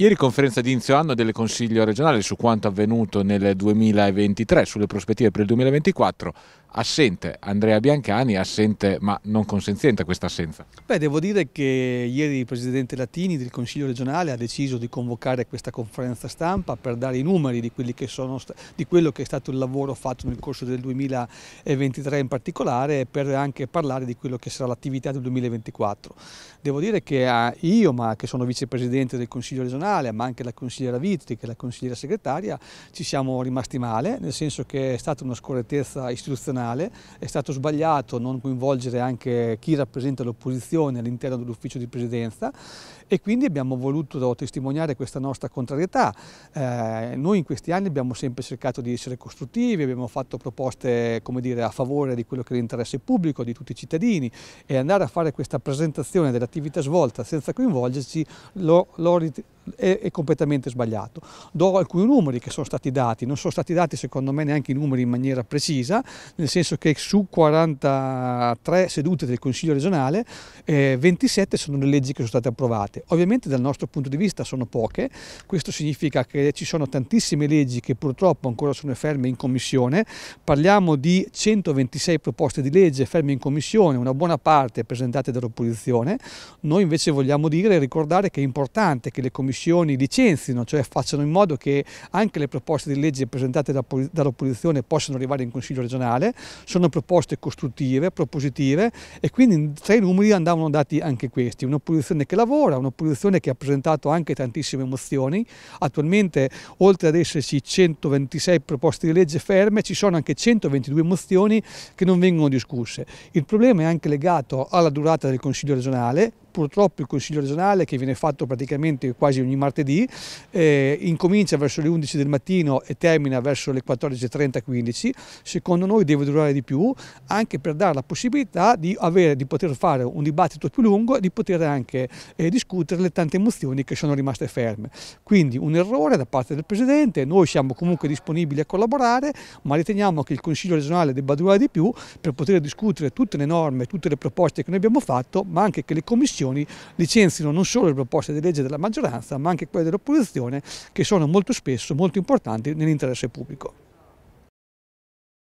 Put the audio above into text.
Ieri conferenza di inizio anno del Consiglio regionale su quanto avvenuto nel 2023, sulle prospettive per il 2024 assente Andrea Biancani, assente ma non consenziente questa assenza. Beh, devo dire che ieri il Presidente Latini del Consiglio regionale ha deciso di convocare questa conferenza stampa per dare i numeri di, che sono, di quello che è stato il lavoro fatto nel corso del 2023 in particolare e per anche parlare di quello che sarà l'attività del 2024. Devo dire che ah, io, ma che sono Vicepresidente del Consiglio regionale, ma anche la consigliera Vitti, che è la consigliera segretaria, ci siamo rimasti male, nel senso che è stata una scorrettezza istituzionale nazionale, è stato sbagliato non coinvolgere anche chi rappresenta l'opposizione all'interno dell'ufficio di presidenza e quindi abbiamo voluto testimoniare questa nostra contrarietà. Eh, noi in questi anni abbiamo sempre cercato di essere costruttivi, abbiamo fatto proposte dire, a favore di quello che è l'interesse pubblico, di tutti i cittadini e andare a fare questa presentazione dell'attività svolta senza coinvolgerci lo, lo è, è completamente sbagliato. Do alcuni numeri che sono stati dati, non sono stati dati secondo me neanche i numeri in maniera precisa, nel senso che su 43 sedute del Consiglio regionale eh, 27 sono le leggi che sono state approvate. Ovviamente dal nostro punto di vista sono poche, questo significa che ci sono tantissime leggi che purtroppo ancora sono ferme in Commissione, parliamo di 126 proposte di legge ferme in Commissione, una buona parte presentate dall'opposizione, noi invece vogliamo dire e ricordare che è importante che le Commissioni commissioni licenzino, cioè facciano in modo che anche le proposte di legge presentate dall'opposizione possano arrivare in Consiglio regionale, sono proposte costruttive, propositive e quindi tra i numeri andavano dati anche questi, un'opposizione che lavora, un'opposizione che ha presentato anche tantissime mozioni, attualmente oltre ad esserci 126 proposte di legge ferme ci sono anche 122 mozioni che non vengono discusse. Il problema è anche legato alla durata del Consiglio regionale, purtroppo il Consiglio regionale che viene fatto praticamente quasi ogni martedì, eh, incomincia verso le 11 del mattino e termina verso le 14.30-15, secondo noi deve durare di più anche per dare la possibilità di, avere, di poter fare un dibattito più lungo e di poter anche eh, discutere le tante emozioni che sono rimaste ferme. Quindi un errore da parte del Presidente, noi siamo comunque disponibili a collaborare, ma riteniamo che il Consiglio regionale debba durare di più per poter discutere tutte le norme, tutte le proposte che noi abbiamo fatto, ma anche che le commissioni commissioni licenzino non solo le proposte di legge della maggioranza ma anche quelle dell'opposizione che sono molto spesso molto importanti nell'interesse pubblico.